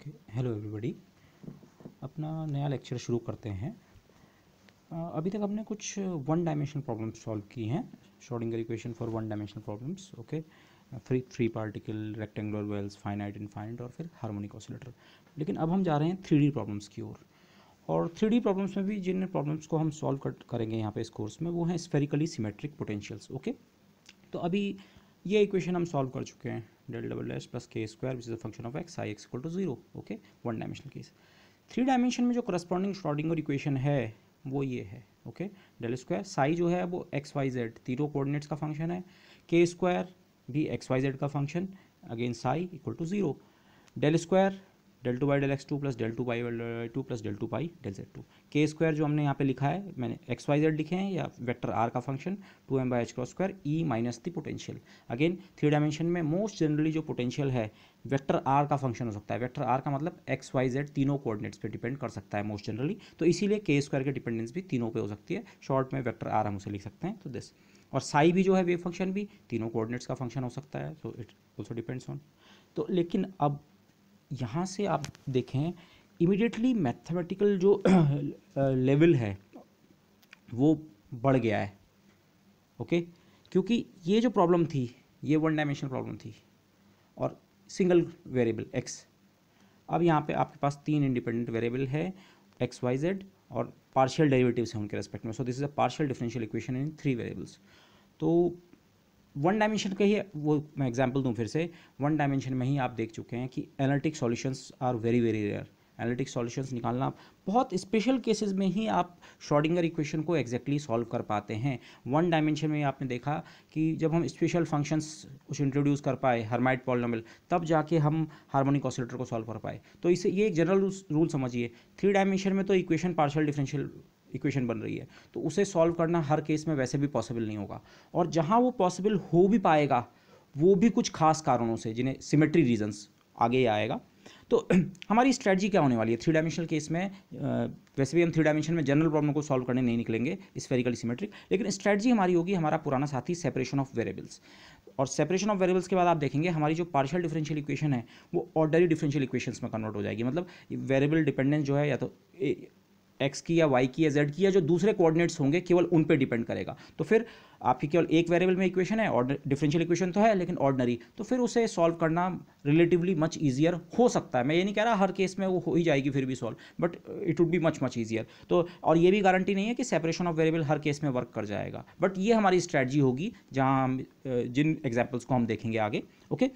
Okay hello everybody अपना नया lecture शुरू करते हैं अभी तक हमने कुछ वन डायमेंशनल प्रॉब्लम सॉल्व की हैं Schrodinger equation for one dimensional problems okay free three particle rectangular wells finite find और फिर हार्मोनिक ऑसिलेटर लेकिन अब हम जा रहे हैं थ्री प्रॉब्लम्स की ओर और थ्री प्रॉब्लम्स में भी जिन प्रॉब्लम्स को हम सॉल्व करेंगे यहाँ पे इस कोर्स में वो हैं स्फेरिकली सिमेट्रिक पोटेंशियल्स ओके तो अभी ये इक्वेशन हम सॉल्व कर चुके हैं del double S plus K square which is the function of X I X equal to zero okay one dimensional case three dimension में जो करस्पॉन्डिंग श्रॉडिंगर इक्वेशन है वो ये है ओके डेल स्क्वायर साई जो है वो एक्स वाई जेड तीनों कोऑर्डिनेट्स का फंक्शन है के स्क्वायर भी एक्स वाई जेड का function again psi equal to zero del square del two by del X two plus del two by two plus del two by del Z two K square जो हमने यहाँ पे लिखा है मैंने x Y Z लिखे हैं या वेक्टर आर का function two M by H cross square E minus the potential again three dimension में मोस्ट जनरली जो पोटेंशियल है वेक्टर आर का फंक्शन हो सकता है वेक्टर आर का मतलब एक्स वाई जेड तीनों कोऑर्डिनेट्स पे डिपेंड कर सकता है मोस्ट जनरली तो इसीलिए के स्क्वायर की डिपेंडेंस भी तीनों पे हो सकती है शॉर्ट में वेक्टर आर हम उसे लिख सकते हैं तो दिस और साई भी जो है वेव फंक्शन भी तीनों कोऑर्डिनेट्स का फंक्शन हो सकता है so it also depends on तो लेकिन अब यहाँ से आप देखें इमिडिएटली मैथमेटिकल जो लेवल है वो बढ़ गया है ओके क्योंकि ये जो प्रॉब्लम थी ये वन डायमेंशनल प्रॉब्लम थी और सिंगल वेरिएबल एक्स अब यहाँ पे आपके पास तीन इंडिपेंडेंट वेरिएबल है एक्स वाई जेड और पार्शियल डेरिवेटिव्स हैं उनके रेस्पेक्ट में so this is a partial differential equation in three variables तो वन डायमेंशन का ही वो मैं एग्जाम्पल दूँ फिर से वन डायमेंशन में ही आप देख चुके हैं कि analytic solutions are very very rare analytic solutions निकालना आप बहुत स्पेशल केसेस में ही आप शॉर्डिंगर इक्वेशन को एग्जैक्टली exactly सॉल्व कर पाते हैं वन डायमेंशन में आपने देखा कि जब हम स्पेशल फंक्शंस कुछ इंट्रोड्यूस कर पाए हरमाइट पॉलिनोमल तब जाके हम हार्मोनिक ऑसिलेटर को सॉल्व कर पाए तो इसे ये एक जनरल रूल समझिए थ्री डायमेंशन में तो इक्वेशन पार्शल डिफरेंशियल इक्वेशन बन रही है तो उसे सॉल्व करना हर केस में वैसे भी पॉसिबल नहीं होगा और जहाँ वो पॉसिबल हो भी पाएगा वो भी कुछ खास कारणों से जिन्हें सिमेट्री रीजंस आगे आएगा तो हमारी स्ट्रेटजी क्या होने वाली है थ्री डायमेंशनल केस में वैसे भी हम थ्री डायमेंशन में जनरल प्रॉब्लम को सॉल्व करने नहीं निकलेंगे स्फेरिकल सिमेट्रिक लेकिन स्ट्रेटजी हमारी होगी हमारा पुराना साथी सेपरेशन ऑफ वेरिएबल्स और सेपरेशन ऑफ वेरिएबल्स के बाद आप देखेंगे हमारी जो पार्शियल डिफरेंशियल इक्वेशन है वो ऑर्डरी डिफरेंशियल इक्वेशंस में कन्वर्ट हो जाएगी मतलब वेरिएबल डिपेंडेंस जो है या तो एक्स की या वाई की या जेड की या जो दूसरे कोऑर्डिनेट्स होंगे केवल उन पर डिपेंड करेगा तो फिर आपकी केवल एक वेरिएबल में इक्वेशन है डिफरेंशियल इक्वेशन तो है लेकिन ऑर्डनरी तो फिर उसे सॉल्व करना रिलेटिवली मच ईजियर हो सकता है मैं ये नहीं कह रहा हर केस में वो हो ही जाएगी फिर भी solve but it would be much much easier तो और ये भी गारंटी नहीं है कि सेपरेशन ऑफ वेरिएबल हर केस में वर्क कर जाएगा बट ये हमारी स्ट्रैटजी होगी जहाँ हम जिन एग्जाम्पल्स को हम देखेंगे आगे ओके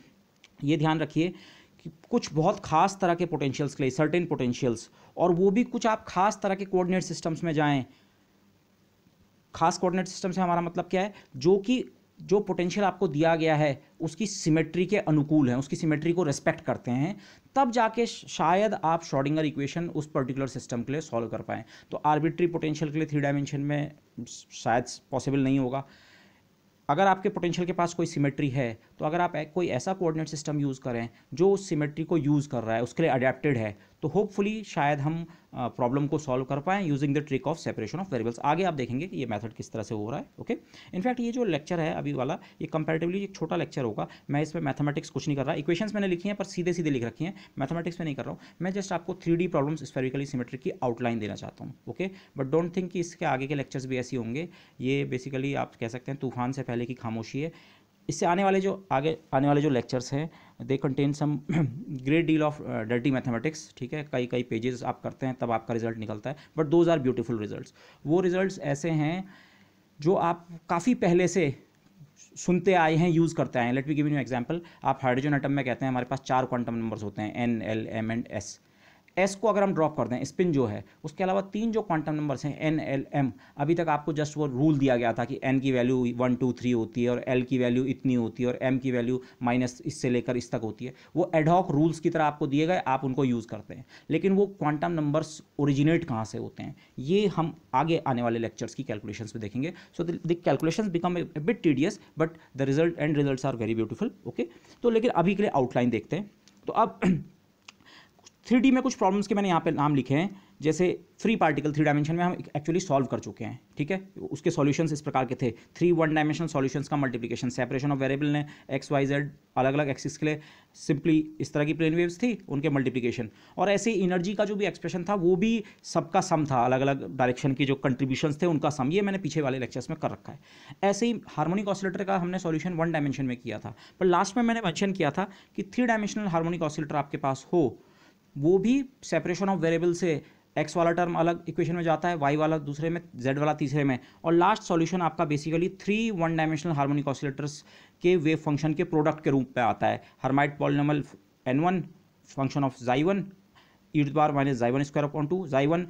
ये ध्यान रखिए कुछ बहुत खास तरह के पोटेंशियल्स के लिए सर्टेन पोटेंशियल्स और वो भी कुछ आप खास तरह के कोऑर्डिनेट सिस्टम्स में जाएं खास कोऑर्डिनेट सिस्टम से हमारा मतलब क्या है जो कि जो पोटेंशियल आपको दिया गया है उसकी सिमेट्री के अनुकूल है उसकी सिमेट्री को रेस्पेक्ट करते हैं तब जाके शायद आप शॉर्डिंगर इक्वेशन उस पर्टिकुलर सिस्टम के लिए सॉल्व कर पाएँ तो आर्बिट्री पोटेंशियल के लिए थ्री डायमेंशन में शायद पॉसिबल नहीं होगा अगर आपके पोटेंशियल के पास कोई सिमेट्री है तो अगर आप कोई ऐसा कोऑर्डिनेट सिस्टम यूज़ करें जो उस सिमेट्री को यूज़ कर रहा है उसके लिए अडेप्टेड है तो होपफुली शायद हम प्रॉब्लम को सॉल्व कर पाएँ using the trick of separation of variables आगे आप देखेंगे कि ये मेथड किस तरह से हो रहा है ओके इनफैक्ट ये जो लेक्चर है अभी वाला ये कंपेरेटिवली एक छोटा लेक्चर होगा मैं इसमें मैथमेटिक्स कुछ नहीं कर रहा इक्वेशंस मैंने लिखी हैं पर सीधे सीधे लिख रखी हैं मैथमेटिक्स में नहीं कर रहा हूँ मैं जस्ट आपको three D problems spherically symmetric की आउटलाइन देना चाहता हूँ ओके बट डोंट थिंक कि इसके आगे के लेक्चर्स भी ऐसे होंगे ये बेसिकली आप कह सकते हैं तूफान से पहले की खामोशी है इससे आने वाले जो आगे आने वाले जो लेक्चर्स हैं they contain some great deal of dirty mathematics ठीक है कई कई पेजेस आप करते हैं तब आपका रिजल्ट निकलता है but those are beautiful result वो रिजल्ट ऐसे हैं जो आप काफ़ी पहले से सुनते आए हैं यूज़ करते आए हैं let me give you example आप हाइड्रोजन आइटम में कहते हैं हमारे पास चार क्वांटम नंबर्स होते हैं N L M and S S को अगर हम ड्रॉप कर दें स्पिन जो है उसके अलावा तीन जो क्वांटम नंबर्स हैं एन एल एम अभी तक आपको जस्ट वो रूल दिया गया था कि एन की वैल्यू वन टू थ्री होती है और एल की वैल्यू इतनी होती है और एम की वैल्यू माइनस इससे लेकर इस तक होती है वो एडहॉक रूल्स की तरह आपको दिए गए आप उनको यूज़ करते हैं लेकिन वो क्वांटम नंबर्स ओरिजिनेट कहाँ से होते हैं ये हम आगे आने वाले लेक्चर्स की कैलकुलेशंस में देखेंगे so the calculation become a bit tedious but the result and result are very beautiful okay तो लेकिन अभी के लिए आउटलाइन देखते हैं तो अब थ्री में कुछ प्रॉब्लम्स के मैंने यहाँ पे नाम लिखे हैं जैसे थ्री पार्टिकल थ्री डायमेंशन में हम एक्चुअली सॉल्व कर चुके हैं ठीक है उसके सॉल्यूशंस इस प्रकार के थे थ्री वन डायमेंशनल सॉल्यूशंस का मल्टीप्लिकेशन सेपरेशन ऑफ वेरिएबल ने एक्स वाई जेड अलग अलग एक्सिस के लिए सिंपली इस तरह की प्लेन वेव्स थी उनके मल्टीप्लीकेशन और ऐसे इनर्जी का जो भी एक्सप्रेशन था वो भी सबका सम था अलग अलग डायरेक्शन के जो कंट्रीब्यूशन थे उनका सम ये मैंने पीछे वाले लेक्चर्स में कर रखा है ऐसे ही हार्मोनिक ऑसिलेटर का हमने सॉल्यूशन वन डायमेंशन में किया था पर लास्ट में मैंने मैंशन किया था कि थ्री डायमेंशनल हार्मोनिक ऑसिलेटर आपके पास हो वो भी सेपरेशन ऑफ वेरिएबल से एक्स वाला टर्म अलग इक्वेशन में जाता है वाई वाला दूसरे में जेड वाला तीसरे में और लास्ट सॉल्यूशन आपका basically three one dimensional harmonic oscillators के वेव फंक्शन के प्रोडक्ट के रूप में आता है Hermite polynomial N one function of xi one E bar minus xi one square upon two xi one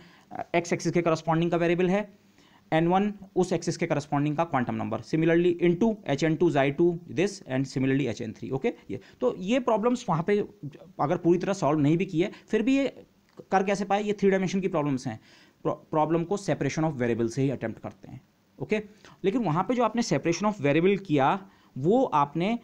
X axis के corresponding का वेरिएबल है एन वन उस एक्सिस के करस्पॉन्डिंग का quantum number similarly in two H N two xi two this and similarly H N three okay ये तो ये problems वहाँ पे अगर पूरी तरह सॉल्व नहीं भी की है फिर भी ये कर कैसे पाए ये थ्री डायमेंशन की प्रॉब्लम्स हैं प्रॉब्लम को सेपरेशन ऑफ वेरेबल से ही अटैम्प्ट करते हैं ओके okay? लेकिन वहाँ पर जो आपने सेपरेशन ऑफ वेरेबल किया वो आपने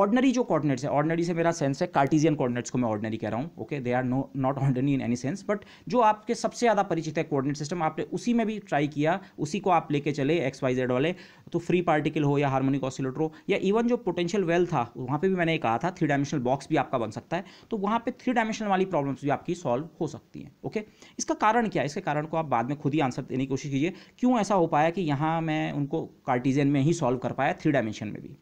ऑर्डनरी जो कॉर्डिनेट्स है ऑर्डनरी से मेरा सेंस है कार्टिजियन कॉर्डिनेट्स को मैं ऑर्डनरी कह रहा हूँ okay they are no not ordinary in any sense but जो आपके सबसे ज़्यादा परिचित है कॉर्डिनेट सिस्टम आपने उसी में भी ट्राई किया उसी को आप लेके चले एक्स वाई जेड वाले तो फ्री पार्टिकल हो या हार्मोनिक ऑसिलेटर हो या इवन जो पोटेंशियल वेल था वहाँ पर भी मैंने कहा था थ्री डायमेंशनल बॉक्स भी आपका बन सकता है तो वहाँ पर थ्री डायमेंशनल वाली प्रॉब्लम्स भी आपकी सॉल्व हो सकती हैं ओके इसका कारण क्या है इसके कारण को आप बाद में खुद ही आंसर देने की कोशिश कीजिए क्यों ऐसा हो पाया कि यहाँ मैं उनको कार्टिजियन में ही सॉल्व कर पाया थ्री डायमेंशन में भी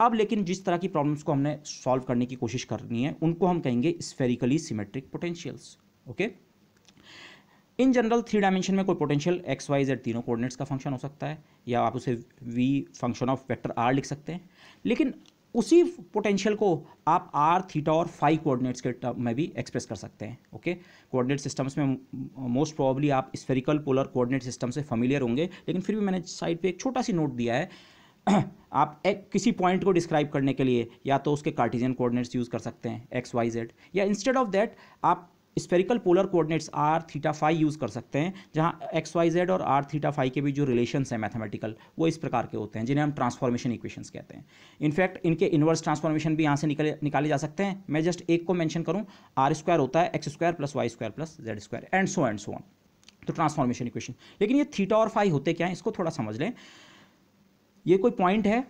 अब लेकिन जिस तरह की प्रॉब्लम्स को हमने सॉल्व करने की कोशिश करनी है उनको हम कहेंगे spherically symmetric potentials okay in general three dimension में कोई पोटेंशियल एक्स वाई जेड तीनों कोऑर्डिनेट्स का फंक्शन हो सकता है या आप उसे V function of vector R लिख सकते हैं लेकिन उसी पोटेंशियल को आप आर थीटा और फाइव कोऑर्डिनेट्स के टर्म में भी एक्सप्रेस कर सकते हैं ओके कोऑर्डिनेट सिस्टम्स में मोस्ट प्रॉब्ली आप स्फेरिकल पोलर कोऑर्डिनेट सिस्टम से फमिलियर होंगे लेकिन फिर भी मैंने साइड पे एक छोटा सी नोट दिया है आप एक किसी पॉइंट को डिस्क्राइब करने के लिए या तो उसके कार्टिजियन कोऑर्डिनेट्स यूज़ कर सकते हैं एक्स वाई जेड या इंस्टेड ऑफ दैट आप spherical polar coordinates R theta phi use कर सकते हैं जहाँ एक्स वाई जेड और आर थीटा फाई के भी जो रिलेशंस हैं मैथमेटिकल वो इस प्रकार के होते हैं जिन्हें हम ट्रांसफॉर्मेशन इक्वेशंस कहते हैं इनफैक्ट इनके इन्वर्स ट्रांसफॉर्मेशन भी यहाँ से निकले निकाले जा सकते हैं मैं जस्ट एक को मैंशन करूँ आर स्क्वायर होता है X square plus Y square plus Z square and so and so on तो ट्रांसफॉर्मेशन इक्वेशन लेकिन ये थीटा और फाई होते क्या हैं इसको थोड़ा समझ लें ये कोई पॉइंट है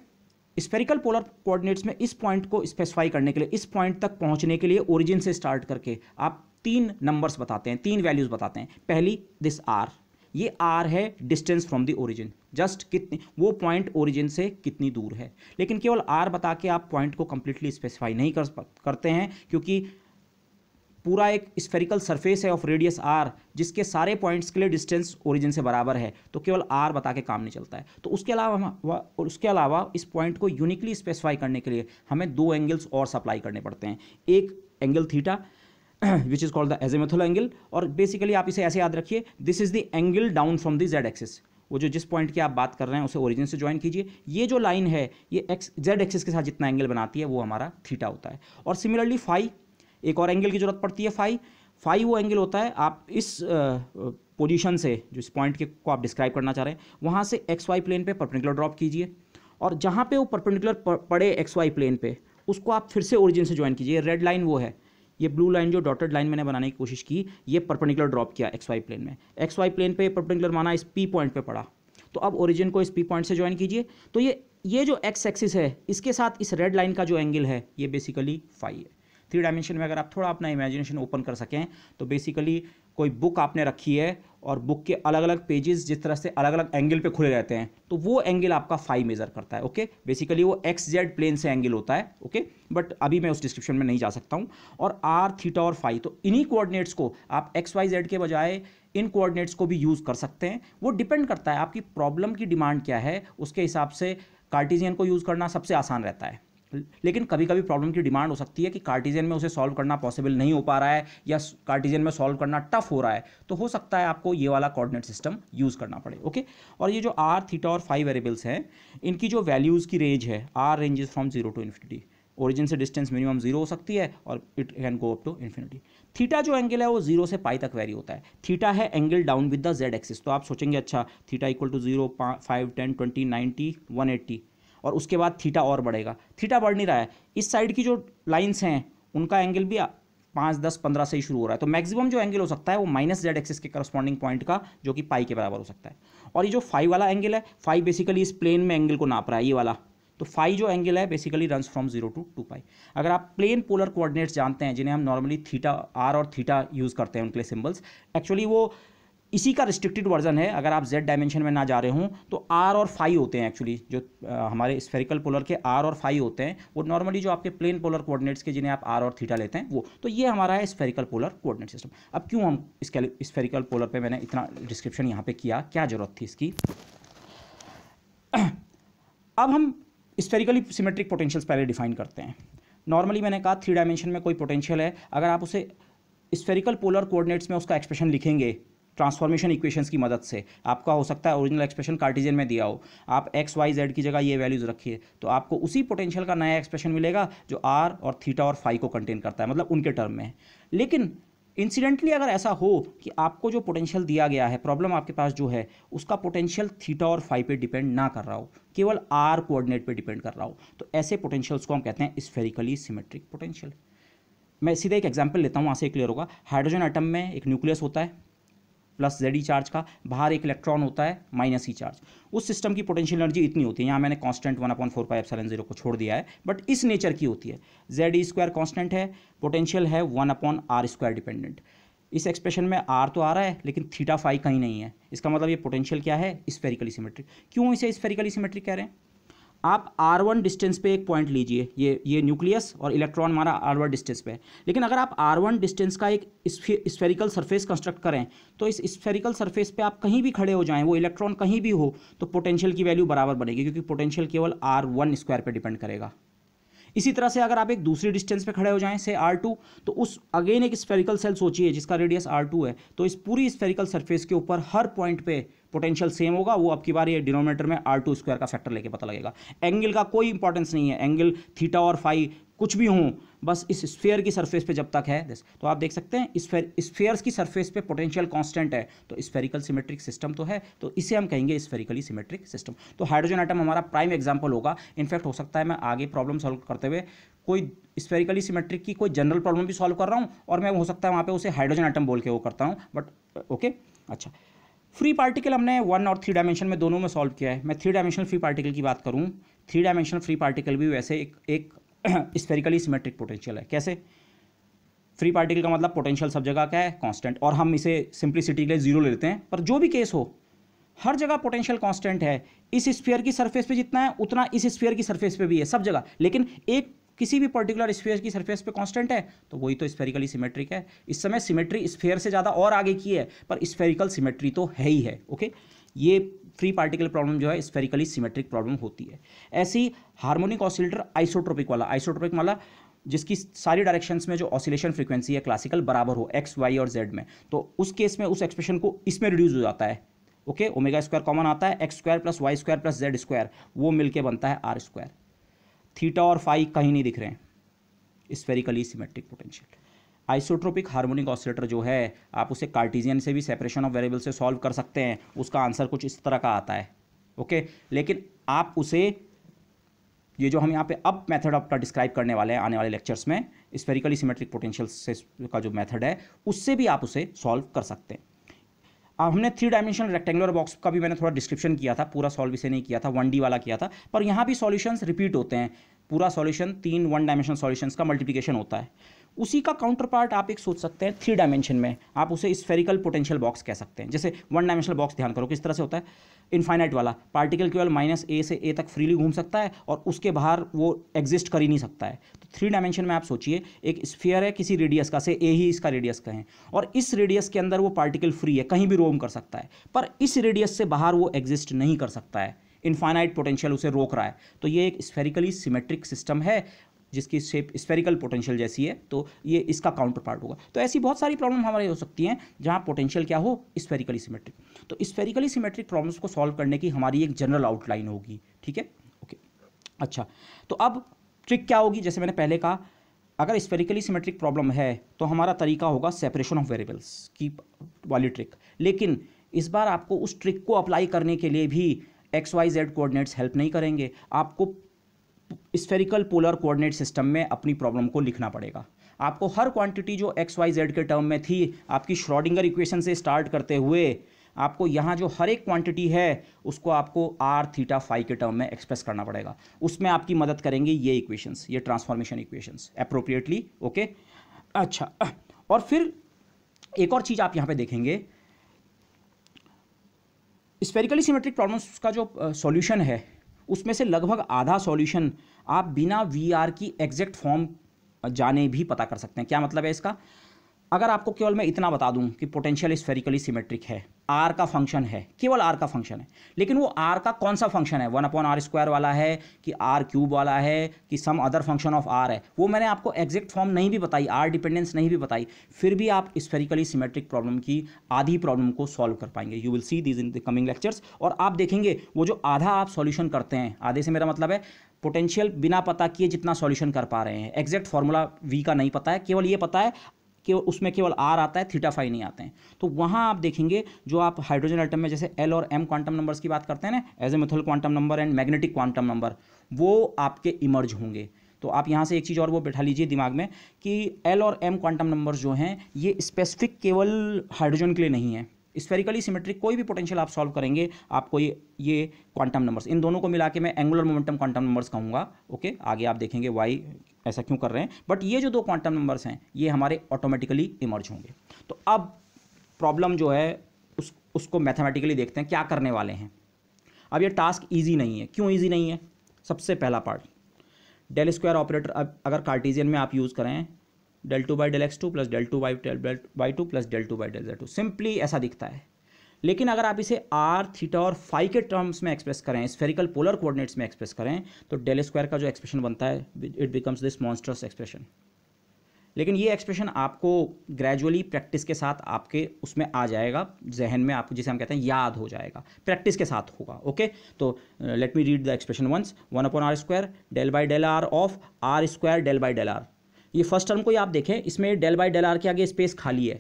स्पेरिकल पोलर कोऑर्डिनेट्स में इस पॉइंट को स्पेसिफाई करने के लिए इस पॉइंट तक पहुंचने के लिए ओरिजिन से स्टार्ट करके आप तीन नंबर्स बताते हैं तीन वैल्यूज़ बताते हैं पहली दिस आर ये आर है distance from the origin just कितनी वो पॉइंट ओरिजिन से कितनी दूर है लेकिन केवल आर बता के आप पॉइंट को कंप्लीटली स्पेसिफाई नहीं कर करते हैं क्योंकि पूरा एक स्फेरिकल सरफेस है ऑफ रेडियस आर जिसके सारे पॉइंट्स के लिए डिस्टेंस ओरिजिन से बराबर है तो केवल आर बता के काम नहीं चलता है तो उसके अलावा और उसके अलावा इस पॉइंट को यूनिकली स्पेसिफाई करने के लिए हमें दो एंगल्स और सप्लाई करने पड़ते हैं एक angle theta which is called the azimuthal angle और बेसिकली आप इसे ऐसे याद रखिए this is the angle down from the Z axis वो जो जिस पॉइंट की आप बात कर रहे हैं उसे ओरिजिन से ज्वाइन कीजिए ये जो लाइन है ये एक्स जेड एक्सिस के साथ जितना एंगल बनाती है वो हमारा थीटा होता है और सिमिलरली फाइव एक और एंगल की जरूरत पड़ती है फाइव फाई वो एंगल होता है आप इस पोजीशन से जो इस पॉइंट के को आप डिस्क्राइब करना चाह रहे हैं वहाँ से एक्स वाई प्लेन पे परपेंडिकुलर ड्रॉप कीजिए और जहाँ पे वो परपेंडिकुलर पड़े एक्स वाई प्लेन पे उसको आप फिर से ओरिजिन से ज्वाइन कीजिए रेड लाइन वो है ये ब्लू लाइन जो डॉटेड लाइन मैंने बनाने की कोशिश की ये परपेंडिकुलर ड्रॉप किया एक्स वाई प्लेन में एक्स वाई प्लेन पे परपेंडिकुलर माना इस पी पॉइंट पे पड़ा तो अब ओरिजिन को इस पी पॉइंट से ज्वाइन कीजिए तो ये ये जो एक्स एक्सिस है इसके साथ इस रेड लाइन का जो एंगल है ये बेसिकली फाइव है थ्री डायमेंशन में अगर आप थोड़ा अपना इमेजिनेशन ओपन कर सकें तो बेसिकली कोई बुक आपने रखी है और बुक के अलग अलग पेजेस जिस तरह से अलग अलग एंगल पे खुले रहते हैं तो वो एंगल आपका फाइव मेजर करता है ओके बेसिकली वो एक्स जेड प्लेन से एंगल होता है ओके बट अभी मैं उस डिस्क्रिप्शन में नहीं जा सकता हूँ और आर थीटा और फाइव तो इन्हीं कोऑर्डिनेट्स को आप एक्स वाई जेड के बजाय इन कोऑर्डिनेट्स को भी यूज़ कर सकते हैं वो डिपेंड करता है आपकी प्रॉब्लम की डिमांड क्या है उसके हिसाब से कार्टिजियन को यूज़ करना सबसे आसान रहता है लेकिन कभी कभी प्रॉब्लम की डिमांड हो सकती है कि कार्टिजन में उसे सॉल्व करना पॉसिबल नहीं हो पा रहा है या कार्टिजन में सॉल्व करना टफ हो रहा है तो हो सकता है आपको ये वाला कोऑर्डिनेट सिस्टम यूज़ करना पड़े ओके और ये जो आर थीटा और फाइव वेरिएबल्स हैं इनकी जो वैल्यूज़ की रेंज है R range is from zero to infinity origin से डिस्टेंस मिनिमम जीरो हो सकती है और it can go up to infinity theta जो एंगल है वो जीरो से पाई तक वैरी होता है थीटा है angle down with the Z axis तो आप सोचेंगे अच्छा theta equal to zero five ten twenty ninety one eighty और उसके बाद थीटा और बढ़ेगा थीटा बढ़ नहीं रहा है इस साइड की जो लाइन्स हैं उनका एंगल भी पाँच दस पंद्रह से ही शुरू हो रहा है तो मैक्सिमम जो एंगल हो सकता है वो माइनस जेड एक्सिस के करस्पॉन्डिंग पॉइंट का जो कि पाई के बराबर हो सकता है और ये जो फाइव वाला एंगल है फाइव बेसिकली इस प्लेन में एंगल को नाप रहा है ये वाला तो फाइव जो एंगल है basically run from zero to two pi अगर आप प्लेन पोलर कोऑर्डिनेट्स जानते हैं जिन्हें हम नॉर्मली थीटा आर और थीटा यूज़ करते हैं उनके लिए सिम्बल्स एक्चुअली वो इसी का रिस्ट्रिक्टेड वर्जन है अगर आप जेड डायमेंशन में ना जा रहे हों तो आर और फाइव होते हैं एक्चुअली जो आ, हमारे स्फेरिकल पोलर के आर और फाइव होते हैं वो नॉर्मली जो आपके प्लेन पोलर कोऑर्डिनेट्स के जिन्हें आप आर और थीटा लेते हैं वो तो ये हमारा है स्फेरिकल पोलर कोऑर्डिनेट सिस्टम अब क्यों हम इसके स्फेरिकल पोलर पर मैंने इतना डिस्क्रिप्शन यहाँ पर किया क्या ज़रूरत थी इसकी अब हम स्फेरिकली सिमेट्रिक पोटेंशियल्स पहले डिफाइन करते हैं नॉर्मली मैंने कहा थ्री डायमेंशन में कोई पोटेंशियल है अगर आप उसे स्फेरिकल पोलर कोऑर्डिनेट्स में उसका एक्सप्रेशन लिखेंगे ट्रांसफॉर्मेशन इक्वेशंस की मदद से आपका हो सकता है ओरिजिनल एक्सप्रेशन कार्टिजन में दिया हो आप एक्स वाई जेड की जगह ये वैल्यूज रखिए तो आपको उसी पोटेंशियल का नया एक्सप्रेशन मिलेगा जो आर और थीटा और फाइव को कंटेन करता है मतलब उनके टर्म में लेकिन इंसिडेंटली अगर ऐसा हो कि आपको जो पोटेंशियल दिया गया है प्रॉब्लम आपके पास जो है उसका पोटेंशियल थीटा और फाइव पे डिपेंड ना कर रहा हो केवल आर कोऑर्डिनेट पे डिपेंड कर रहा हो तो ऐसे पोटेंशियल्स को हम कहते हैं स्फेरिकली सिमेट्रिक पोटेंशियल मैं सीधे एक एग्जाम्पल लेता हूँ वहाँ से क्लियर होगा हाइड्रोजन आइटम में एक न्यूक्लियस होता है plus Z E e charge का बाहर एक इलेक्ट्रॉन होता है माइनस ई e चार्ज उस सिस्टम की पोटेंशियल एनर्जी इतनी होती है यहाँ मैंने constant one upon four five seven zero को छोड़ दिया है बट इस नेचर की होती है Z E e square constant है पोटेंशियल है one upon R square dependent इस एक्सप्रेशन में आर तो आ रहा है लेकिन थीटा फाइव कहीं नहीं है इसका मतलब ये पोटेंशियल क्या है स्पेरिकली सिमेट्रिक क्यों इसे स्पेरिकली सिमेट्रिक कह रहे हैं आप आर वन डिस्टेंस पे एक पॉइंट लीजिए ये ये न्यूक्लियस और इलेक्ट्रॉन हमारा आर वन डिस्टेंस पे है लेकिन अगर आप आर वन डिस्टेंस का एक स्फेरिकल सरफेस कंस्ट्रक्ट करें तो इस स्फेरिकल सरफेस पे आप कहीं भी खड़े हो जाएं वो इलेक्ट्रॉन कहीं भी हो तो पोटेंशियल की वैल्यू बराबर बनेगी क्योंकि पोटेंशियल केवल आर वन स्क्वायर पर डिपेंड करेगा इसी तरह से अगर आप एक दूसरी डिस्टेंस पे खड़े हो जाएं से आर टू तो उस अगेन एक स्फेरिकल सेल सोचिए जिसका रेडियस आर टू है तो इस पूरी स्फेरिकल सरफेस के ऊपर हर पॉइंट पे पोटेंशियल सेम होगा वो आपकी बार ये डिनोमीटर में आर टू स्क्वायर का फैक्टर लेके पता लगेगा एंगल का कोई इंपॉर्टेंस नहीं है एंगल थीटा और फाइव कुछ भी हो बस इस स्फेयर की सरफेस पे जब तक है तो आप देख सकते हैं स्फेयर स्फेयर्स की सरफेस पे पोटेंशियल कांस्टेंट है तो स्फेरिकल सिमेट्रिक सिस्टम तो है तो इसे हम कहेंगे स्फेरिकली सिमेट्रिक सिस्टम तो हाइड्रोजन आइटम हमारा प्राइम एग्जाम्पल होगा इनफैक्ट हो सकता है मैं आगे प्रॉब्लम सॉल्व करते हुए कोई स्पेरिकली सिमेट्रिक की कोई जनरल प्रॉब्लम भी सॉल्व कर रहा हूँ और मैं हो सकता है वहाँ पर उसे हाइड्रोजन आइटम बोल के वो करता हूँ बट ओके अच्छा फ्री पार्टिकल हमने वन और थ्री डायमेंशन में दोनों में सॉल्व किया है मैं थ्री डायमेंशनल फ्री पार्टिकल की बात करूँ थ्री डायमेंशनल फ्री पार्टिकल भी वैसे एक एक स्पेरिकली सिमेट्रिक पोटेंशियल है कैसे फ्री पार्टिकल का मतलब पोटेंशियल सब जगह का है कांस्टेंट और हम इसे सिंप्लिसिटी के लिए जीरो लेते हैं पर जो भी केस हो हर जगह पोटेंशियल कांस्टेंट है इस स्फीयर की सरफेस पे जितना है उतना इस स्फीयर की सरफेस पे भी है सब जगह लेकिन एक किसी भी पर्टिकुलर स्फेयर की सरफेस पे कांस्टेंट है तो वही तो स्फेरिकली सिमेट्रिक है इस समय सिमेट्री स्फेयर से ज़्यादा और आगे की है पर स्फेरिकल सिमेट्री तो है ही है ओके ये फ्री पार्टिकल प्रॉब्लम जो है स्फेरिकली सिमेट्रिक प्रॉब्लम होती है ऐसी हार्मोनिक ऑसिलेटर आइसोट्रोपिक वाला आइसोट्रोपिक वाला मतलब जिसकी सारी डायरेक्शंस में जो ऑसिलेशन फ्रीक्वेंसी है क्लासिकल बराबर हो एक्स वाई और जेड में तो उस केस में उस एक्सप्रेशन को इसमें रिड्यूस हो जाता है ओके ओमेगा स्क्वायर कॉमन आता है X square plus Y square plus Z square वो मिलके बनता है आर स्क्वायर थीटा और फाई कहीं नहीं दिख रहे हैं spherically symmetric potential isotropic harmonic oscillator जो है आप उसे कार्टिजियन से भी सेपरेशन ऑफ वेरिएबल से सॉल्व कर सकते हैं उसका आंसर कुछ इस तरह का आता है ओके लेकिन आप उसे ये जो हम यहाँ पे अब मेथड आपका डिस्क्राइब करने वाले हैं आने वाले लेक्चर्स में स्पेरिकली सिमेट्रिक पोटेंशियल से का जो मेथड है उससे भी आप उसे सॉल्व कर सकते हैं अब हमने थ्री डायमेंशनल रेक्टेंगुलर बॉक्स का भी मैंने थोड़ा डिस्क्रिप्शन किया था पूरा सॉल्व इसे नहीं किया था वन डी वाला किया था पर यहाँ भी सॉल्यूशंस रिपीट होते हैं पूरा सॉल्यूशन तीन वन डायमेंशनल सॉल्यूशंस का मल्टीप्लिकेशन होता है उसी का काउंटर पार्ट आप एक सोच सकते हैं थ्री डायमेंशन में आप उसे स्फेरिकल पोटेंशियल बॉक्स कह सकते हैं जैसे वन डायमेंशनल बॉक्स ध्यान करो किस तरह से होता है इनफाइनाइट वाला पार्टिकल केवल माइनस ए से ए तक फ्रीली घूम सकता है और उसके बाहर वो एग्जिस्ट कर ही नहीं सकता है तो थ्री डायमेंशन में आप सोचिए एक स्फियर है किसी रेडियस का से ए ही इसका रेडियस का है और इस रेडियस के अंदर वो पार्टिकल फ्री है कहीं भी रोम कर सकता है पर इस रेडियस से बाहर वो एग्जिस्ट नहीं कर सकता है इनफाइनाइट पोटेंशियल उसे रोक रहा है तो ये एक स्फेरिकली सिमेट्रिक सिस्टम है जिसकी शेप स्पेरिकल पोटेंशियल जैसी है तो ये इसका काउंटर पार्ट होगा तो ऐसी बहुत सारी प्रॉब्लम हमारे हो सकती हैं जहाँ पोटेंशियल क्या हो स्पेरिकली सीमेट्रिक तो स्पेरिकली सीमेट्रिक प्रॉब्लम्स को सॉल्व करने की हमारी एक जनरल आउटलाइन होगी ठीक है ओके अच्छा तो अब ट्रिक क्या होगी जैसे मैंने पहले कहा अगर स्पेरिकली सीमेट्रिक प्रॉब्लम है तो हमारा तरीका होगा सेपरेशन ऑफ वेरिएबल्स की वाली ट्रिक लेकिन इस बार आपको उस ट्रिक को अप्लाई करने के लिए भी X Y Z coordinates help नहीं करेंगे आपको स्फेरिकल पोलर कोऑर्डिनेट सिस्टम में अपनी प्रॉब्लम को लिखना पड़ेगा आपको हर क्वांटिटी जो एक्स वाई जेड के टर्म में थी आपकी श्रॉडिंगर इक्वेशन से स्टार्ट करते हुए आपको यहाँ जो हर एक क्वांटिटी है उसको आपको आर थीटा फाइव के टर्म में एक्सप्रेस करना पड़ेगा उसमें आपकी मदद करेंगे ये इक्वेशंस ये ट्रांसफॉर्मेशन इक्वेशंस अप्रोप्रिएटली ओके अच्छा और फिर एक और चीज़ आप यहाँ पे देखेंगे स्पेरिकली सिमेट्रिक प्रॉब्लम्स का जो सॉल्यूशन है उसमें से लगभग आधा सॉल्यूशन आप बिना वी आर की एग्जैक्ट फॉर्म जाने भी पता कर सकते हैं क्या मतलब है इसका अगर आपको केवल मैं इतना बता दूं कि पोटेंशियल स्फेरिकली सिमेट्रिक है आर का फंक्शन है केवल आर का फंक्शन है लेकिन वो आर का कौन सा फंक्शन है वन अपॉन आर स्क्वायर वाला है कि आर क्यूब वाला है कि some other function of R है वो मैंने आपको एग्जैक्ट फॉर्म नहीं भी बताई आर डिपेंडेंस नहीं भी बताई फिर भी आप स्फेरिकली सिमेट्रिक प्रॉब्लम की आधी प्रॉब्लम को सॉल्व कर पाएंगे you will see these in the coming lectures और आप देखेंगे वो जो आधा आप सॉल्यूशन करते हैं आधे से मेरा मतलब है पोटेंशियल बिना पता किए जितना सॉल्यूशन कर पा रहे हैं एग्जैक्ट फॉर्मूला वी का नहीं पता है केवल ये पता है के उसमें केवल आर आता है थीटा फाइव नहीं आते हैं तो वहाँ आप देखेंगे जो आप हाइड्रोजन आइटम में जैसे एल और एम क्वांटम नंबर्स की बात करते हैं ना azimuthal quantum number and magnetic quantum number वो आपके इमर्ज होंगे तो आप यहाँ से एक चीज़ और वो बैठा लीजिए दिमाग में कि एल और एम क्वांटम नंबर्स जो हैं ये स्पेसिफिक केवल हाइड्रोजन के लिए नहीं है स्फेरिकली सिमेट्रिक कोई भी पोटेंशियल आप सॉल्व करेंगे आपको ये ये क्वांटम नंबर्स इन दोनों को मिला के मैं एंगुलर मोमेंटम क्वांटम नंबर्स कहूँगा ओके आगे आप देखेंगे वाई ऐसा क्यों कर रहे हैं बट ये जो दो क्वांटम नंबर्स हैं ये हमारे ऑटोमेटिकली इमर्ज होंगे तो अब प्रॉब्लम जो है उस उसको मैथमेटिकली देखते हैं क्या करने वाले हैं अब ये टास्क ईजी नहीं है क्यों ईजी नहीं है सबसे पहला पार्ट डेल स्क्वायर ऑपरेटर अगर कार्टीजियन में आप यूज़ करें del two by del X two plus del two by del Y two plus del two by del two simply ऐसा दिखता है लेकिन अगर आप इसे आर थीटा और फाइव के टर्म्स में एक्सप्रेस करें स्फेरिकल पोलर कोऑर्डिनेट्स में एक्सप्रेस करें तो डेल स्क्वायर का जो एक्सप्रेशन बनता है it becomes this monstrous expression लेकिन ये एक्सप्रेशन आपको ग्रेजुअली प्रैक्टिस के साथ आपके उसमें आ जाएगा जहन में आपको जिसे हम कहते हैं याद हो जाएगा प्रैक्टिस के साथ होगा ओके तो let me read the expression once one upon R square del by del R of R square del by del R ये फर्स्ट टर्म को ही आप देखें इसमें डेल बाई डेल आर के आगे स्पेस खाली है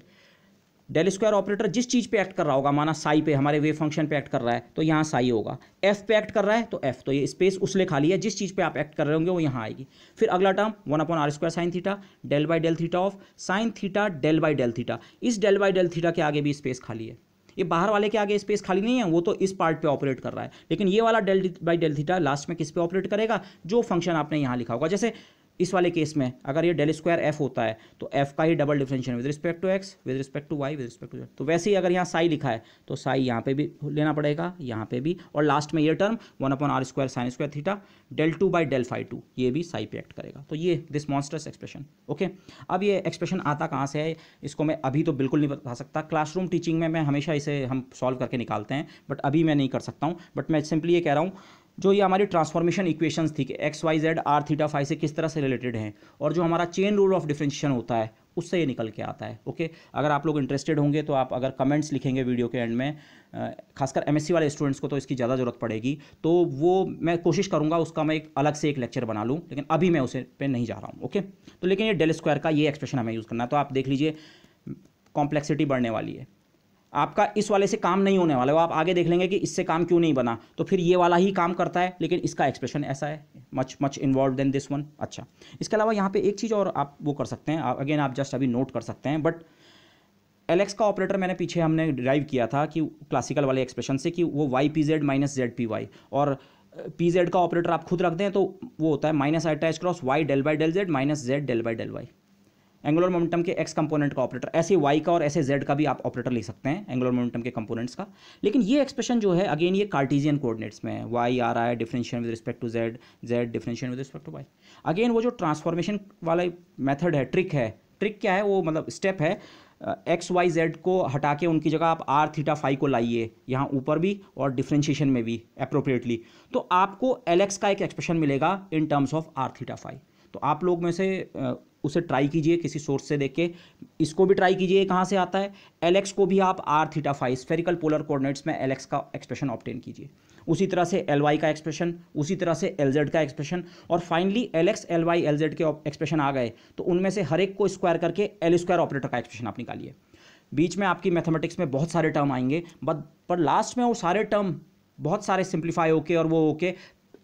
डेल स्क्वायर ऑपरेटर जिस चीज़ पे एक्ट कर रहा होगा माना साई पे हमारे वेव फंक्शन पे एक्ट कर रहा है तो यहाँ साई होगा एफ पे एक्ट कर रहा है तो एफ तो ये स्पेस उसले खाली है जिस चीज़ पे आप एक्ट कर रहे होंगे वो यहाँ आएगी फिर अगला term one upon R square sine theta del by del theta of sine theta del by del theta इस डेल बाई डेल थीटा के आगे भी स्पेस खाली है ये बाहर वाले के आगे स्पेस खाली नहीं है वो तो इस पार्ट पे ऑपरेट कर रहा है लेकिन ये वाला del by del theta last में किस पे ऑपरेट करेगा जो फंक्शन आपने यहाँ लिखा होगा जैसे इस वाले केस में अगर ये डेल स्क्वायर एफ होता है तो एफ का ही double differential with respect to X with respect to Y with respect to तो वैसे ही अगर यहाँ साई लिखा है तो साई यहाँ पे भी लेना पड़ेगा यहाँ पे भी और लास्ट में ये term one upon R square sine square theta del two by del phi two ये भी साई पे एक्ट करेगा तो ये दिस मॉन्स्टर्स एक्सप्रेशन ओके अब ये एक्सप्रेशन आता कहाँ से है इसको मैं अभी तो बिल्कुल नहीं बता सकता क्लासरूम टीचिंग में मैं हमेशा इसे हम सॉल्व करके निकालते हैं बट अभी मैं नहीं कर सकता हूँ बट मैं सिंपली ये कह रहा हूँ जो ये हमारी ट्रांसफॉर्मेशन इक्वेशंस थी कि X Y Z R theta phi से किस तरह से रिलेटेड हैं और जो हमारा चेन रूल ऑफ डिफ्रेंशिएशन होता है उससे ये निकल के आता है ओके अगर आप लोग इंटरेस्टेड होंगे तो आप अगर कमेंट्स लिखेंगे वीडियो के एंड में खासकर एम वाले स्टूडेंट्स को तो इसकी ज़्यादा ज़रूरत पड़ेगी तो वो मैं कोशिश करूँगा उसका मैं एक अलग से एक लेक्चर बना लूँ लेकिन अभी मैं उसे पे नहीं जा रहा हूँ ओके तो लेकिन ये डेल स्क्वायर का ये एक्सप्रेशन हमें यूज़ करना है तो आप देख लीजिए कॉम्प्लेक्सिटी बढ़ने वाली है आपका इस वाले से काम नहीं होने वाला है आप आगे देख लेंगे कि इससे काम क्यों नहीं बना तो फिर ये वाला ही काम करता है लेकिन इसका एक्सप्रेशन ऐसा है much much involve than this one अच्छा इसके अलावा यहाँ पे एक चीज़ और आप वो कर सकते हैं अगेन आप जस्ट अभी नोट कर सकते हैं बट एलेक्स का ऑपरेटर मैंने पीछे हमने ड्राइव किया था कि क्लासिकल वाले एक्सप्रेशन से कि वो Y P Z minus Z P Y और पी जेड का ऑपरेटर आप खुद रख दें तो वो होता है माइनस आई टैच cross Y del by del Z minus Z del by del Y angular momentum के एक्स कंपोनेंट का ऑपरेटर ऐसे वाई का और ऐसे जेड का भी आप ऑपरेटर ले सकते हैं एंगुलर मोमेंटम के कंपोनेंट्स का लेकिन ये एक्सप्रेशन जो है अगेन ये कार्टिजियन कोऑर्डिनेट्स में है वाई आ रहा है with respect to Z Z differentiation with respect to Y again वो जो ट्रांसफॉर्मेशन वाला मेथड है ट्रिक है ट्रिक क्या है वो मतलब स्टेप है एक्स वाई जेड को हटा के उनकी जगह आप आर थीटा फाइव को लाइए यहाँ ऊपर भी और डिफ्रेंशिएशन में भी अप्रोप्रिएटली तो आपको एल एक्स का एक एक्सप्रेशन मिलेगा in terms of R theta phi तो आप लोग में से उसे ट्राई कीजिए किसी सोर्स से देख के इसको भी ट्राई कीजिए कहाँ से आता है एलेक्स को भी आप R theta phi spherical polar coordinates में एलेक्स का एक्सप्रेशन ऑप्टेन कीजिए उसी तरह से एल वाई का एक्सप्रेशन उसी तरह से एल जेड का एक्सप्रेशन और finally L X L Y L Z के एक्सप्रेशन आ गए तो उनमें से हर एक को स्क्वायर करके एल स्क्वायर ऑपरेटर का एक्सप्रेशन आप निकालिए बीच में आपकी मैथमेटिक्स में बहुत सारे टर्म आएंगे बट पर लास्ट में वो सारे टर्म बहुत सारे सिंप्लीफाई होके और वो होके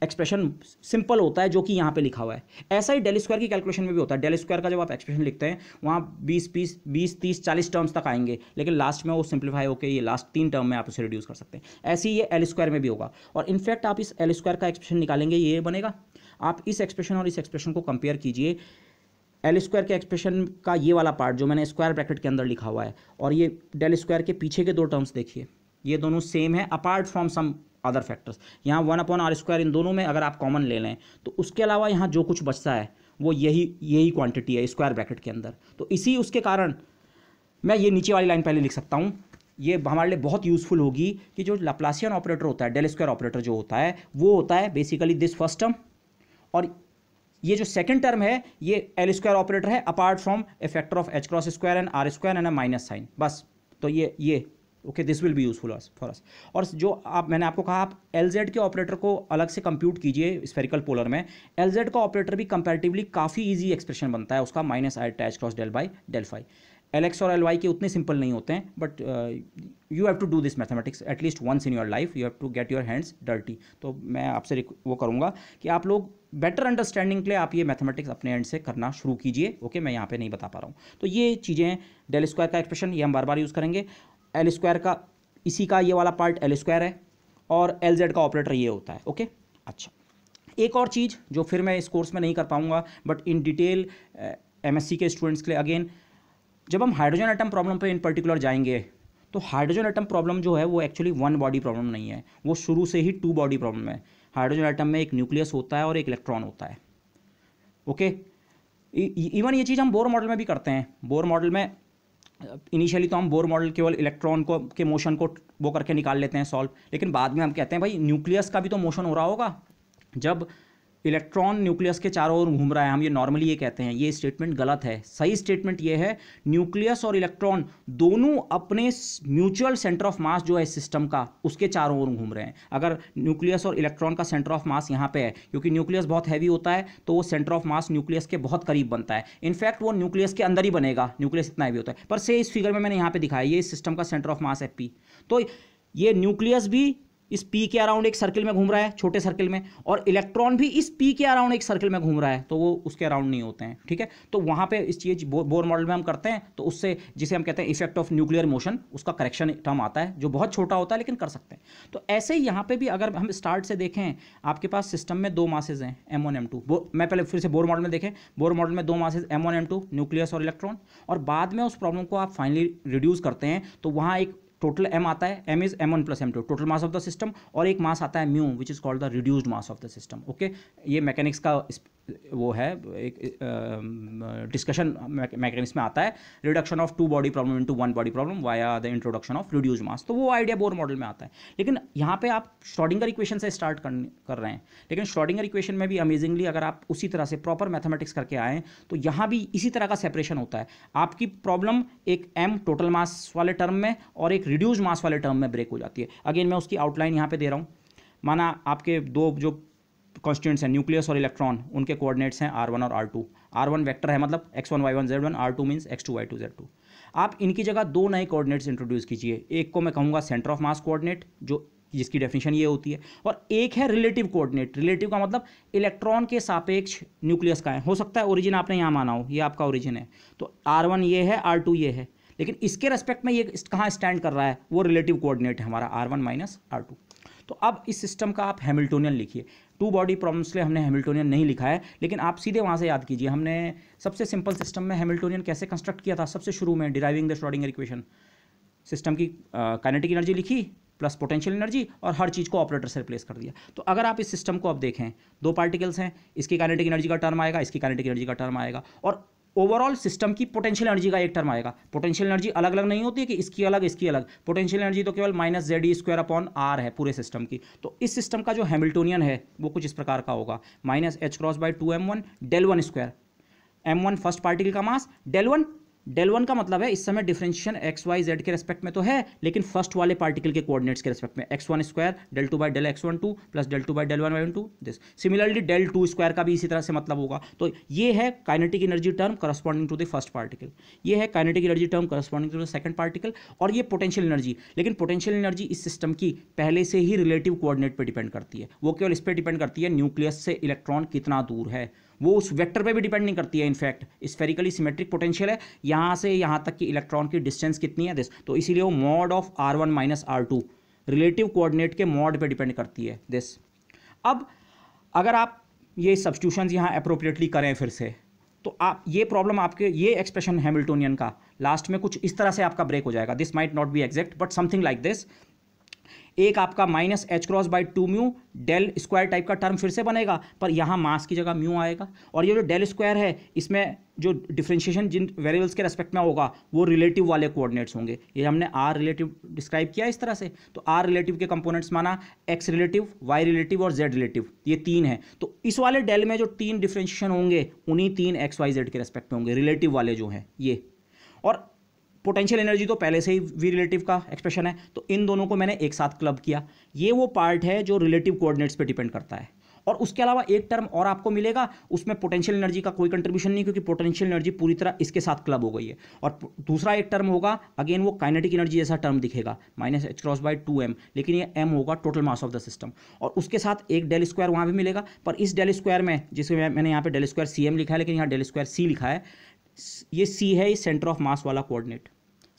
एक्सप्रेशन सिंपल होता है जो कि यहाँ पे लिखा हुआ है ऐसा ही डेल स्क्वायर की कैलकुलेशन में भी होता है डेल स्क्वायर का जब आप एक्सप्रेशन लिखते हैं वहाँ बीस बीस बीस तीस चालीस टर्म्स तक आएंगे लेकिन लास्ट में वो सिंप्लीफाई होकर ये लास्ट तीन टर्म में आप उसे रिड्यूस कर सकते हैं ऐसे ही ये एल स्क्वायर में भी होगा और इनफैक्ट आप इस एल स्क्वायर का एक्सप्रेशन निकालेंगे ये बनेगा आप इस एक्सप्रेशन और इस एक्सप्रेशन को कंपेयर कीजिए एल स्क्वायर के एक्सप्रेशन का ये वाला पार्ट जो मैंने स्क्वायर ब्रैकेट के अंदर लिखा हुआ है और ये डेल स्क्वायर के पीछे के दो टर्म्स देखिए ये दोनों सेम है apart from some other factors यहाँ वन अपॉन आर स्क्वायर इन दोनों में अगर आप कॉमन ले लें तो उसके अलावा यहाँ जो कुछ बचता है वो यही यही क्वांटिटी है स्क्वायर ब्रैकेट के अंदर तो इसी उसके कारण मैं ये नीचे वाली लाइन पहले लिख सकता हूँ ये हमारे लिए बहुत यूज़फुल होगी कि जो लप्लासियन ऑपरेटर होता है डेल स्क्वायर ऑपरेटर जो होता है वो होता है बेसिकली दिस फर्स्ट टर्म और ये जो सेकंड टर्म है ये एल स्क्वायर ऑपरेटर है apart from a factor of h cross square and R square and a minus sign बस तो ये ये okay this will be useful for us और जो आप मैंने आपको कहा आप एल जेड के ऑपरेटर को अलग से कंप्यूट कीजिए स्पेरिकल पोलर में एल जेड का ऑपरेटर भी कंपेरेटिवली काफ़ी ईजी एक्सप्रेशन बनता है उसका माइनस आई टैच cross del by del phi L X और एल वाई के उतने सिंपल नहीं होते हैं but you have to do this mathematics at least once in your life you have to get your hands dirty तो मैं आपसे वो करूँगा कि आप लोग बेटर अंडरस्टैंडिंग के लिए आप ये मैथमेटिक्स अपने एंड से करना शुरू कीजिए ओके okay? मैं यहाँ पे नहीं बता पा रहा हूँ तो ये चीज़ें डेल स्क्वायर का एक्सप्रेशन ये हम बार बार यूज़ करेंगे एल स्क्वायर का इसी का ये वाला पार्ट एल स्क्वायर है और एल जेड का ऑपरेटर ये होता है ओके अच्छा एक और चीज़ जो फिर मैं इस कोर्स में नहीं कर पाऊंगा बट इन डिटेल सी के स्टूडेंट्स के लिए अगेन जब हम हाइड्रोजन एटम प्रॉब्लम पर इन पर्टिकुलर जाएंगे तो हाइड्रोजन एटम प्रॉब्लम जो है वो एक्चुअली वन बॉडी प्रॉब्लम नहीं है वो शुरू से ही टू बॉडी प्रॉब्लम है हाइड्रोजन एटम में एक न्यूक्लियस होता है और एक इलेक्ट्रॉन होता है ओके इवन e, e, ये चीज़ हम बोर मॉडल में भी करते हैं बोर मॉडल में इनिशियली तो हम बोर मॉडल केवल इलेक्ट्रॉन को के मोशन को वो करके निकाल लेते हैं सॉल्व लेकिन बाद में हम कहते हैं भाई न्यूक्लियस का भी तो मोशन हो रहा होगा जब इलेक्ट्रॉन न्यूक्लियस के चारों ओर घूम रहा है हम ये नॉर्मली ये कहते हैं ये स्टेटमेंट गलत है सही स्टेटमेंट ये है न्यूक्लियस और इलेक्ट्रॉन दोनों अपने म्यूचुअल सेंटर ऑफ मास जो है सिस्टम का उसके चारों ओर घूम रहे हैं अगर न्यूक्लियस और इलेक्ट्रॉन का सेंटर ऑफ मास यहाँ पे है क्योंकि न्यूक्लियस बहुत हैवी होता है तो वो सेंटर ऑफ मास न्यूक्लियस के बहुत करीब बनता है इनफैक्ट वो न्यूक्लियस के अंदर ही बनेगा न्यूक्लियस इतना हैवी होता है पर से इस फिगर में मैंने यहाँ पर दिखाया ये सिस्टम का सेंटर ऑफ मास है पी तो ये न्यूक्लियस भी इस पी के अराउंड एक सर्किल में घूम रहा है छोटे सर्किल में और इलेक्ट्रॉन भी इस पी के अराउंड एक सर्किल में घूम रहा है तो वो उसके अराउंड नहीं होते हैं ठीक है तो वहाँ पे इस चीज़ बो, बोर मॉडल में हम करते हैं तो उससे जिसे हम कहते हैं इफेक्ट ऑफ न्यूक्लियर मोशन उसका करेक्शन टर्म आता है जो बहुत छोटा होता है लेकिन कर सकते हैं तो ऐसे ही यहाँ पर भी अगर हम स्टार्ट से देखें आपके पास सिस्टम में दो मासेज हैं एम वन एम टू मैं पहले फिर से बोर मॉडल में देखें बोर मॉडल में दो masses M one M two nucleus और इलेक्ट्रॉन और बाद में उस प्रॉब्लम को आप फाइनली रिड्यूस करते हैं तो वहाँ एक टोटल एम आता है M is M one plus M two total mass of the system और एक मास आता है mu which is called the reduced mass of the system okay ये मैकेनिक्स का वो है एक डिस्कशन मैकेनिक्स में आता है reduction of two body problem into one body problem via the introduction of reduce mass तो वो आइडिया बोर मॉडल में आता है लेकिन यहाँ पे आप श्रॉडिंगर इक्वेशन से स्टार्ट कर, कर रहे हैं लेकिन श्रॉडिंगर इक्वेशन में भी अमेजिंगली अगर आप उसी तरह से प्रॉपर मैथमेटिक्स करके आएँ तो यहाँ भी इसी तरह का सेपरेशन होता है आपकी प्रॉब्लम एक एम टोटल मास वाले टर्म में और एक रिड्यूज मास वाले टर्म में ब्रेक हो जाती है अगेन मैं उसकी आउटलाइन यहाँ पर दे रहा हूँ माना आपके दो जो कॉन्स्टिट्यूंट्स हैं न्यूक्लियस और इलेक्ट्रॉन उनके कोऑर्डिनेट्स हैं आर वन और R two R one vector है मतलब X one Y one Z one R two means X two Y two Z two आप इनकी जगह दो नए कोऑर्डिनेट्स इंट्रोड्यूस कीजिए एक को मैं कहूँगा सेंटर ऑफ मास कोऑर्डिनेट जो जिसकी डेफिनेशन ये होती है और एक है रिलेटिव कोऑर्डिनेट रिलेटिव का मतलब इलेक्ट्रॉन के सापेक्ष न्यूक्लियस का है हो सकता है ओरिजिन आपने यहाँ माना हो ये आपका ओरिजिन है तो आर वन ये है आर टू ये है लेकिन इसके रेस्पेक्ट में ये कहाँ स्टैंड कर रहा है वो रिलेटिव कोऑर्डिनेट है हमारा R one minus R two तो अब इस सिस्टम का आप हेमिल्टोनियन लिखिए टू बॉडी प्रॉब्लम्स के लिए हमने हेमिल्टोनियन नहीं लिखा है लेकिन आप सीधे वहाँ से याद कीजिए हमने सबसे सिंपल सिस्टम में हेमिल्टोनियन कैसे कंस्ट्रक्ट किया था सबसे शुरू में deriving the Schrodinger equation system की काइनेटिक एनर्जी लिखी प्लस पोटेंशियल एनर्जी और हर चीज़ को ऑपरेटर से रिप्लेस कर दिया तो अगर आप इस सिस्टम को अब देखें दो पार्टिकल्स हैं इसकी काइनेटिक एनर्जी का टर्म आएगा इसकी काइनेटिक एनर्जी का टर्म आएगा और ओवरऑल सिस्टम की पोटेंशियल एनर्जी का एक टर्म आएगा पोटेंशियल एनर्जी अलग अलग नहीं होती है कि इसकी अलग इसकी अलग पोटेंशियल एनर्जी तो केवल minus Z E square upon R है पूरे सिस्टम की तो इस सिस्टम का जो हैमिल्टोनियन है वो कुछ इस प्रकार का होगा minus H cross by two M one del one square M one first particle का mass del one del one का मतलब है इस समय डिफरेंशियल एक्स वाई जेड के रेस्पेक्ट में तो है लेकिन फर्स्ट वाले पार्टिकल के कोऑर्डिनेट्स के रेस्पेक्ट में X one square del two by del X one two plus del two by del one Y two this similarly del two square का भी इसी तरह से मतलब होगा तो ये है kinetic energy term corresponding to the first particle ये है kinetic energy term corresponding to the second particle और ये पोटेंशियल एनर्जी लेकिन पोटेंशियल एनर्जी इस सिस्टम की पहले से ही रिलेटिव कोऑर्डिनेट पर डिपेंड करती है वो केवल इस पर डिपेंड करती है न्यूक्लियस से इलेक्ट्रॉन कितना दूर है वो उस वेक्टर पे भी डिपेंड नहीं करती है इनफैक्ट स्फेरिकली सिमेट्रिक पोटेंशियल है यहाँ से यहाँ तक की इलेक्ट्रॉन की डिस्टेंस कितनी है दिस तो इसीलिए वो mod of R one minus R two relative coordinate के मॉड पे डिपेंड करती है दिस अब अगर आप ये सब्सट्यूशन यहाँ अप्रोप्रिएटली करें फिर से तो आप ये प्रॉब्लम आपके ये एक्सप्रेशन हैमिल्टोनियन का लास्ट में कुछ इस तरह से आपका ब्रेक हो जाएगा this might not be exact but something like this एक आपका minus H cross by two mu del square type का टर्म फिर से बनेगा पर यहाँ मास की जगह म्यू आएगा और ये जो डेल स्क्वायर है इसमें जो डिफ्रेंशिएशन जिन वेरिएबल्स के रेस्पेक्ट में होगा वो रिलेटिव वाले कोऑर्डिनेट्स होंगे ये हमने आर रिलेटिव डिस्क्राइब किया इस तरह से तो आर रिलेटिव के कंपोनेंट्स माना एक्स रिलेटिव वाई रिलेटिव और जेड रिलेटिव ये तीन है तो इस वाले डेल में जो तीन डिफ्रेंशिएशन होंगे उन्हीं तीन एक्स वाई जेड के रेस्पेक्ट में होंगे रिलेटिव वाले जो हैं ये और पोटेंशियल एनर्जी तो पहले से ही वी रिलेटिव का एक्सप्रेशन है तो इन दोनों को मैंने एक साथ क्लब किया ये वो पार्ट है जो रिलेटिव कोऑर्डिनेट्स पे डिपेंड करता है और उसके अलावा एक टर्म और आपको मिलेगा उसमें पोटेंशियल एनर्जी का कोई कंट्रीब्यूशन नहीं क्योंकि पोटेंशियल एनर्जी पूरी तरह इसके साथ क्लब हो गई है और दूसरा एक टर्म होगा अगेन वो काइनेटिक एनर्जी जैसा टर्म दिखेगा minus H cross by two M लेकिन ये एम होगा total mass of the system और उसके साथ एक डेल स्क्वायर वहाँ भी मिलेगा पर इस डेल स्क्वायर में जिसे मैंने यहाँ पर डेल स्क्वायर सी एम लिखा है लेकिन यहाँ डेल स्क्वायर सी लिखा है ये सी है ये सेंटर ऑफ मास वाला coordinate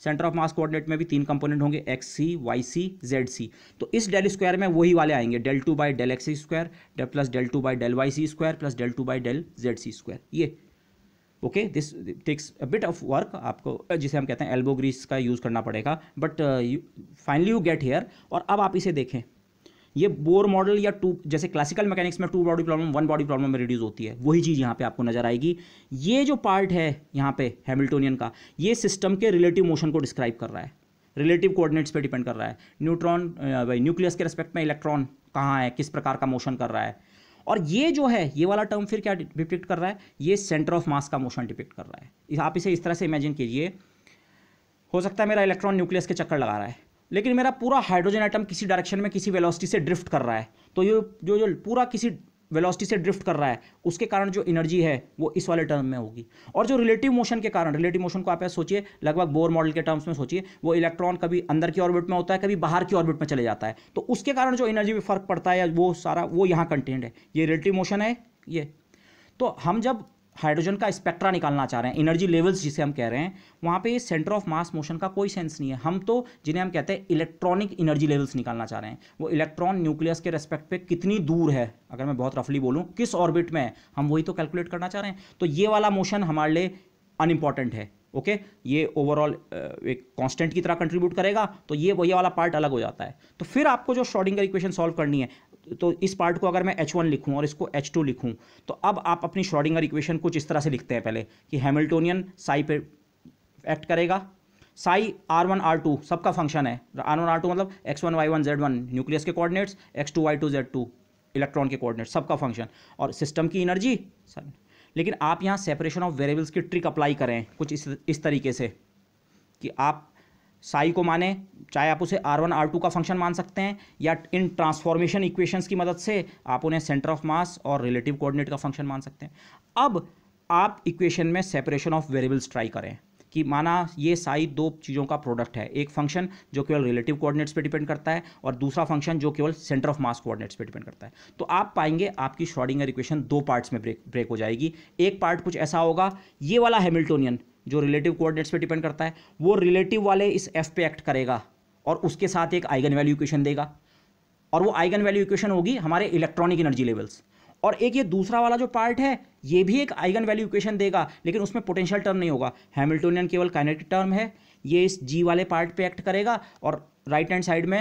centre of mass coordinate में भी तीन कंपोनेंट होंगे X C Y C Z C तो इस डेल स्क्वायर में वही वाले आएंगे del two by del X square del plus del two by del Y C square plus del two by del Z C square ये okay this takes a bit of work आपको जिसे हम कहते हैं एल्बो ग्रीस का use करना पड़ेगा but finally you get here और अब आप इसे देखें ये बोर मॉडल या टू जैसे क्लासिकल मैकेनिक्स में two body problem one body problem में रिड्यूस होती है वही चीज़ यहाँ पे आपको नजर आएगी ये जो पार्ट है यहाँ पे हैमिल्टोनियन का ये सिस्टम के रिलेटिव मोशन को डिस्क्राइब कर रहा है रिलेटिव कोऑर्डिनेट्स पे डिपेंड कर रहा है न्यूट्रॉन भाई न्यूक्लियस के रिस्पेक्ट में इलेक्ट्रॉन कहाँ है किस प्रकार का मोशन कर रहा है और ये जो है ये वाला टर्म फिर क्या डिपिक्ट कर रहा है ये सेंटर ऑफ मास का मोशन डिपिक्ट कर रहा है आप इसे इस तरह से इमेजिन कीजिए हो सकता है मेरा इलेक्ट्रॉन न्यूक्लियस के चक्कर लगा रहा है लेकिन मेरा पूरा हाइड्रोजन आइटम किसी डायरेक्शन में किसी वेलोसिटी से ड्रिफ्ट कर रहा है तो ये जो जो पूरा किसी वेलोसिटी से ड्रिफ्ट कर रहा है उसके कारण जो एनर्जी है वो इस वाले टर्म में होगी और जो रिलेटिव मोशन के कारण रिलेटिव मोशन को आप सोचिए लगभग बोर मॉडल के टर्म्स में सोचिए वो इलेक्ट्रॉन कभी अंदर की ऑर्बिट में होता है कभी बाहर की ऑर्बिट में चले जाता है तो उसके कारण जो एनर्जी में फर्क पड़ता है वो सारा वो यहाँ कंटेंट है ये रिलेटिव मोशन है ये तो हम जब हाइड्रोजन का स्पेक्ट्रा निकालना चाह रहे हैं एनर्जी लेवल्स जिसे हम कह रहे हैं वहाँ पे सेंटर ऑफ मास मोशन का कोई सेंस नहीं है हम तो जिन्हें हम कहते हैं इलेक्ट्रॉनिक एनर्जी लेवल्स निकालना चाह रहे हैं वो इलेक्ट्रॉन न्यूक्लियस के रेस्पेक्ट पे कितनी दूर है अगर मैं बहुत रफली बोलूँ किस ऑर्बिट में है हम वही तो कैलकुलेट करना चाह रहे हैं तो ये वाला मोशन हमारे लिए अनइम्पॉर्टेंट है ओके okay? ये ओवरऑल एक कांस्टेंट की तरह कंट्रीब्यूट करेगा तो ये वही वाला पार्ट अलग हो जाता है तो फिर आपको जो श्रॉडिंगर इक्वेशन सॉल्व करनी है तो इस पार्ट को अगर मैं एच वन लिखूँ और इसको एच टू लिखूँ तो अब आप अपनी श्रॉडिंगर इक्वेशन कुछ इस तरह से लिखते हैं पहले कि हैमिल्टोनियन साई पे एक्ट करेगा psi R one R two सबका फंक्शन है आर वन आर टू मतलब X one Y one Z one nucleus के coordinates X two Y two Z two electron के कॉर्डिनेट्स सबका फंक्शन और सिस्टम की एनर्जी सर लेकिन आप यहाँ सेपरेशन ऑफ वेरिएबल्स की ट्रिक अप्लाई करें कुछ इस इस तरीके से कि आप साई को माने चाहे आप उसे आर वन आर टू का फंक्शन मान सकते हैं या इन ट्रांसफॉर्मेशन इक्वेशंस की मदद से आप उन्हें सेंटर ऑफ मास और रिलेटिव कोऑर्डिनेट का फंक्शन मान सकते हैं अब आप इक्वेशन में सेपरेशन ऑफ वेरिएबल्स ट्राई करें कि माना ये साई दो चीज़ों का प्रोडक्ट है एक फंक्शन जो केवल रिलेटिव कोऑर्डिनेट्स पे डिपेंड करता है और दूसरा फंक्शन जो केवल सेंटर ऑफ मास कोऑर्डिनेट्स पे डिपेंड करता है तो आप पाएंगे आपकी श्रॉडिंगर इक्वेशन दो पार्ट्स में ब्रेक ब्रेक हो जाएगी एक पार्ट कुछ ऐसा होगा ये वाला हैमिल्टोनियन जो रिलेटिव कोऑर्डिनेट्स पे डिपेंड करता है वो रिलेटिव वाले इस एफ पे एक्ट करेगा और उसके साथ एक आइगन वैल्यू इक्वेशन देगा और वो आइगन वैल्यू इक्वेशन होगी हमारे इलेक्ट्रॉनिक एनर्जी लेवल्स और एक ये दूसरा वाला जो पार्ट है ये भी एक आइगन वैल्यू इक्वेशन देगा लेकिन उसमें पोटेंशियल टर्म नहीं होगा हैमिल्टोनियन केवल काइनेटिक टर्म है ये इस जी वाले पार्ट पे एक्ट करेगा और राइट हैंड साइड में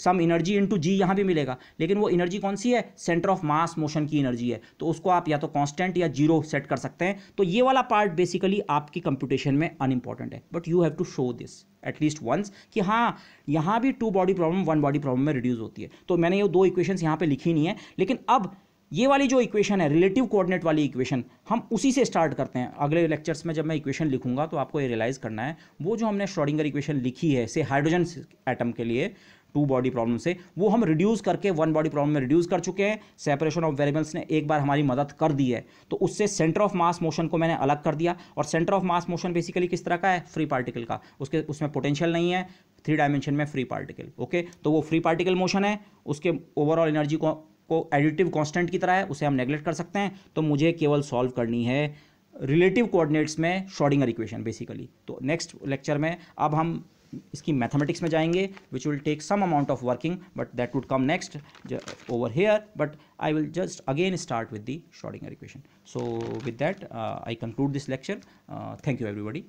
सम एनर्जी इंटू जी यहाँ भी मिलेगा लेकिन वो एनर्जी कौन सी है सेंटर ऑफ मास मोशन की एनर्जी है तो उसको आप या तो कांस्टेंट या जीरो सेट कर सकते हैं तो ये वाला पार्ट बेसिकली आपकी कंप्यूटेशन में अनइम्पॉर्टेंट है but you have to show this at least once कि हाँ यहाँ भी two body problem one body problem में रिड्यूज़ होती है तो मैंने ये दो इक्वेशन यहाँ पर लिखी नहीं है लेकिन अब ये वाली जो इक्वेशन है रिलेटिव कोऑर्डिनेट वाली इक्वेशन हम उसी से स्टार्ट करते हैं अगले लेक्चर्स में जब मैं इक्वेशन लिखूंगा तो आपको ये रियलाइज़ करना है वो जो हमने श्रॉडिंगर इक्वेशन लिखी है से हाइड्रोजन एटम के लिए टू बॉडी प्रॉब्लम से वो हम रिड्यूस करके वन बॉडी प्रॉब्लम में रिड्यूस कर चुके हैं सेपरेशन ऑफ वेरिएबल्स ने एक बार हमारी मदद कर दी है तो उससे सेंटर ऑफ मास मोशन को मैंने अलग कर दिया और centre of mass motion basically किस तरह का है फ्री पार्टिकल का उसके उसमें पोटेंशियल नहीं है थ्री डायमेंशन में फ्री पार्टिकल ओके तो वो फ्री पार्टिकल मोशन है उसके ओवरऑल एनर्जी को को एडिटिव कॉन्स्टेंट की तरह है उसे हम नेग्लेक्ट कर सकते हैं तो मुझे केवल सॉल्व करनी है रिलेटिव कोऑर्डिनेट्स में शॉर्डिंगर इक्वेशन बेसिकली तो नेक्स्ट लेक्चर में अब हम इसकी मैथमेटिक्स में जाएंगे which will take some amount of working but that would come next over here but I will just again start with the Schrodinger equation so with that I conclude this lecture thank you everybody